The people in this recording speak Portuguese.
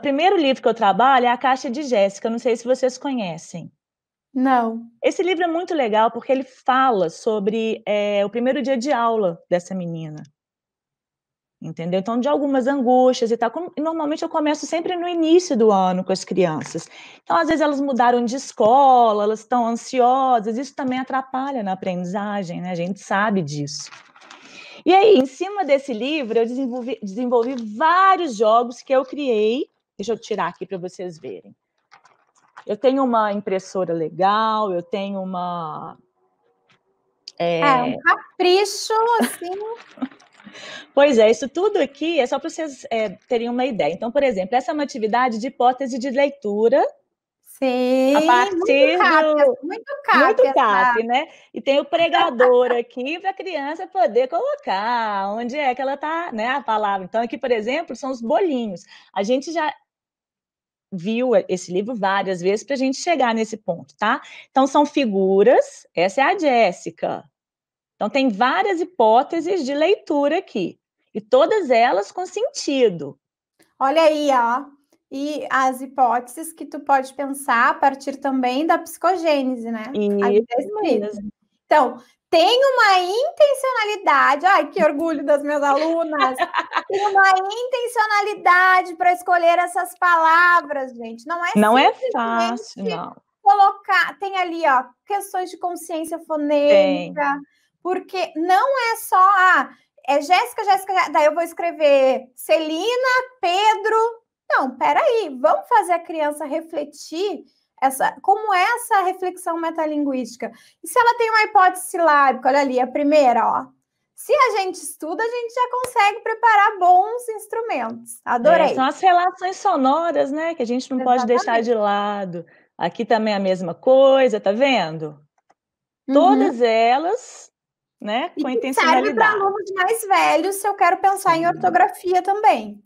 O primeiro livro que eu trabalho é A Caixa de Jéssica, não sei se vocês conhecem. Não. Esse livro é muito legal porque ele fala sobre é, o primeiro dia de aula dessa menina. Entendeu? Então, de algumas angústias e tal. normalmente eu começo sempre no início do ano com as crianças. Então, às vezes elas mudaram de escola, elas estão ansiosas, isso também atrapalha na aprendizagem, né? A gente sabe disso. E aí, em cima desse livro, eu desenvolvi, desenvolvi vários jogos que eu criei Deixa eu tirar aqui para vocês verem. Eu tenho uma impressora legal, eu tenho uma. É, é um capricho, assim. pois é, isso tudo aqui é só para vocês é, terem uma ideia. Então, por exemplo, essa é uma atividade de hipótese de leitura Sim, a partir assim, muito do... muito cap, né? E tem o pregador aqui para a criança poder colocar onde é que ela está né? A palavra. Então aqui, por exemplo, são os bolinhos. A gente já viu esse livro várias vezes para a gente chegar nesse ponto, tá? Então, são figuras, essa é a Jéssica. Então, tem várias hipóteses de leitura aqui, e todas elas com sentido. Olha aí, ó, e as hipóteses que tu pode pensar a partir também da psicogênese, né? É isso, mesmo. Então, tem uma intencionalidade. Ai, que orgulho das minhas alunas! Tem uma intencionalidade para escolher essas palavras, gente. Não é Não é fácil, não. Colocar, tem ali, ó, questões de consciência fonêmica, tem. porque não é só ah, é Jéssica, Jéssica, daí eu vou escrever Celina, Pedro. Não, peraí, vamos fazer a criança refletir essa, como é essa reflexão metalinguística. E se ela tem uma hipótese silábica, olha ali, a primeira, ó. Se a gente estuda, a gente já consegue preparar bons instrumentos. Adorei. É, são as relações sonoras, né? Que a gente não Exatamente. pode deixar de lado. Aqui também é a mesma coisa, tá vendo? Uhum. Todas elas, né? Com e intencionalidade. Serve para alunos mais velhos, se eu quero pensar em ortografia também.